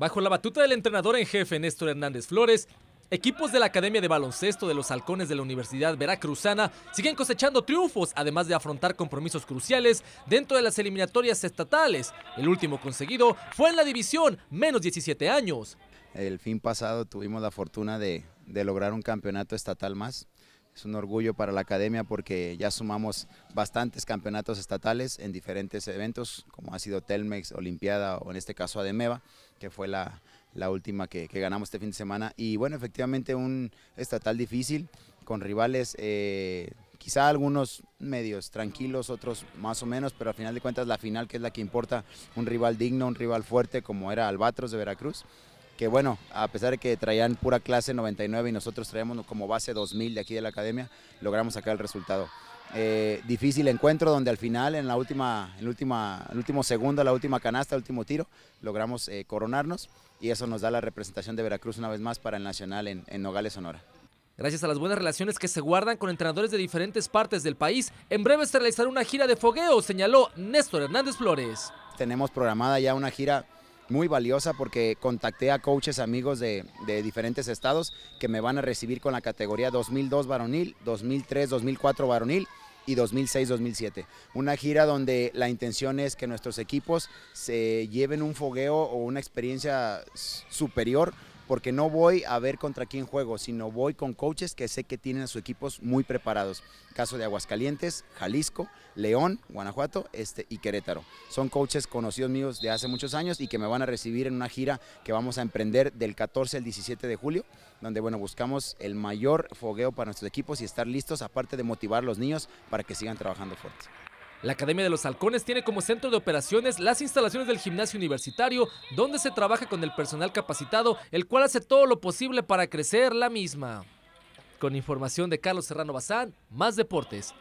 Bajo la batuta del entrenador en jefe Néstor Hernández Flores, Equipos de la Academia de Baloncesto de los Halcones de la Universidad Veracruzana siguen cosechando triunfos, además de afrontar compromisos cruciales dentro de las eliminatorias estatales. El último conseguido fue en la división menos 17 años. El fin pasado tuvimos la fortuna de, de lograr un campeonato estatal más. Es un orgullo para la academia porque ya sumamos bastantes campeonatos estatales en diferentes eventos, como ha sido Telmex, Olimpiada o en este caso Ademeva, que fue la, última que, ganamos este fin de semana. Y bueno, efectivamente un estatal difícil, con rivales eh, quizá algunos medios tranquilos, otros más o menos, pero al final de cuentas la final que es la que importa, un rival digno, un rival fuerte como era Albatros de Veracruz que bueno, a pesar de que traían pura clase 99 y nosotros traíamos como base 2000 de aquí de la academia, logramos sacar el resultado. Eh, difícil encuentro donde al final, en la última, en última, el último segundo, la última canasta, el último tiro, logramos eh, coronarnos y eso nos da la representación de Veracruz una vez más para el Nacional en, en Nogales, Sonora. Gracias a las buenas relaciones que se guardan con entrenadores de diferentes partes del país, en breve se realizará una gira de fogueo, señaló Néstor Hernández Flores. Tenemos programada ya una gira muy valiosa porque contacté a coaches amigos de, diferentes estados que me van a recibir con la categoría 2002 varonil, 2003, 2004 varonil y 2006-2007. Una gira donde la intención es que nuestros equipos se lleven un fogueo o una experiencia superior porque no voy a ver contra quién juego, sino voy con coaches que sé que tienen a sus equipos muy preparados. Caso de Aguascalientes, Jalisco, León, Guanajuato este, y Querétaro. Son coaches conocidos míos de hace muchos años y que me van a recibir en una gira que vamos a emprender del 14 al 17 de julio, donde bueno, buscamos el mayor fogueo para nuestros equipos y estar listos, aparte de motivar a los niños para que sigan trabajando fuertes. La Academia de los Halcones tiene como centro de operaciones las instalaciones del gimnasio universitario, donde se trabaja con el personal capacitado, el cual hace todo lo posible para crecer la misma. Con información de Carlos Serrano Bazán, más deportes.